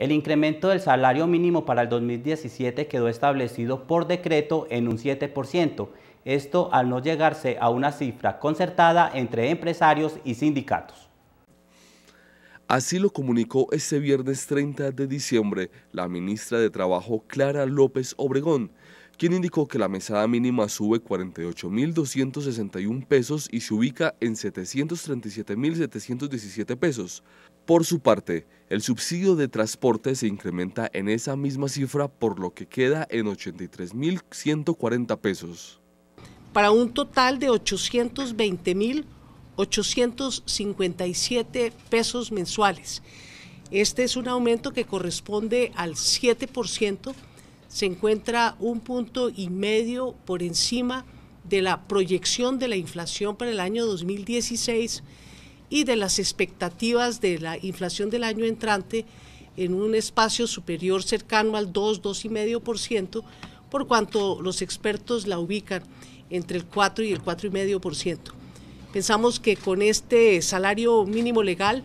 El incremento del salario mínimo para el 2017 quedó establecido por decreto en un 7%, esto al no llegarse a una cifra concertada entre empresarios y sindicatos. Así lo comunicó este viernes 30 de diciembre la ministra de Trabajo Clara López Obregón quien indicó que la mesada mínima sube 48.261 pesos y se ubica en 737.717 pesos. Por su parte, el subsidio de transporte se incrementa en esa misma cifra, por lo que queda en 83.140 pesos. Para un total de 820.857 pesos mensuales. Este es un aumento que corresponde al 7% se encuentra un punto y medio por encima de la proyección de la inflación para el año 2016 y de las expectativas de la inflación del año entrante en un espacio superior cercano al 2, 2,5%, por cuanto los expertos la ubican entre el 4 y el 4,5%. Pensamos que con este salario mínimo legal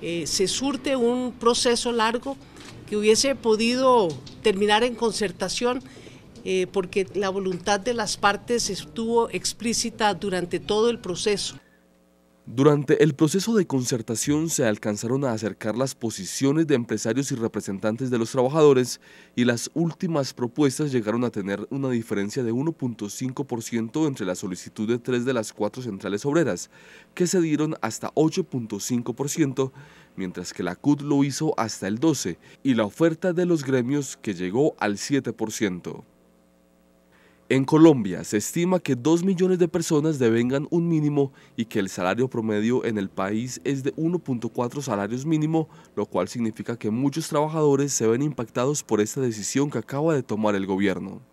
eh, se surte un proceso largo que hubiese podido terminar en concertación, eh, porque la voluntad de las partes estuvo explícita durante todo el proceso. Durante el proceso de concertación se alcanzaron a acercar las posiciones de empresarios y representantes de los trabajadores y las últimas propuestas llegaron a tener una diferencia de 1.5% entre la solicitud de tres de las cuatro centrales obreras, que se dieron hasta 8.5%, mientras que la CUT lo hizo hasta el 12% y la oferta de los gremios que llegó al 7%. En Colombia se estima que 2 millones de personas devengan un mínimo y que el salario promedio en el país es de 1.4 salarios mínimo, lo cual significa que muchos trabajadores se ven impactados por esta decisión que acaba de tomar el gobierno.